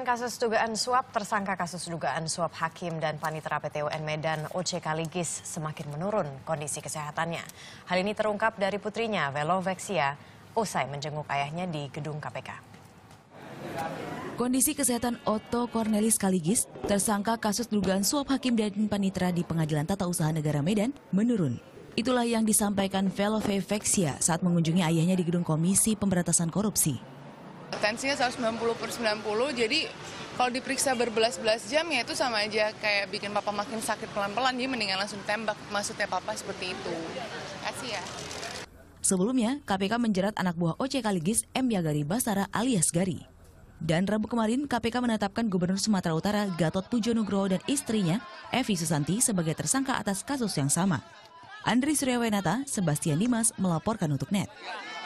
Kasus dugaan suap, tersangka kasus dugaan suap hakim dan panitera PT UN Medan OC Kaligis semakin menurun kondisi kesehatannya. Hal ini terungkap dari putrinya Velo Vexia usai menjenguk ayahnya di gedung KPK. Kondisi kesehatan Otto Cornelis Kaligis, tersangka kasus dugaan suap hakim dan panitera di Pengadilan Tata Usaha Negara Medan, menurun. Itulah yang disampaikan Velo Vexia saat mengunjungi ayahnya di gedung Komisi Pemberantasan Korupsi tensinya 190 per 90 jadi kalau diperiksa berbelas-belas jam ya itu sama aja kayak bikin papa makin sakit pelan-pelan jadi mendingan langsung tembak maksudnya papa seperti itu kasih ya Sebelumnya, KPK menjerat anak buah OC Kaligis M. Yagari Basara alias Gari. Dan Rabu kemarin, KPK menetapkan Gubernur Sumatera Utara Gatot Pujo Nugroho dan istrinya, Evi Susanti, sebagai tersangka atas kasus yang sama. Andri Suryawenata, Sebastian Dimas melaporkan untuk NET.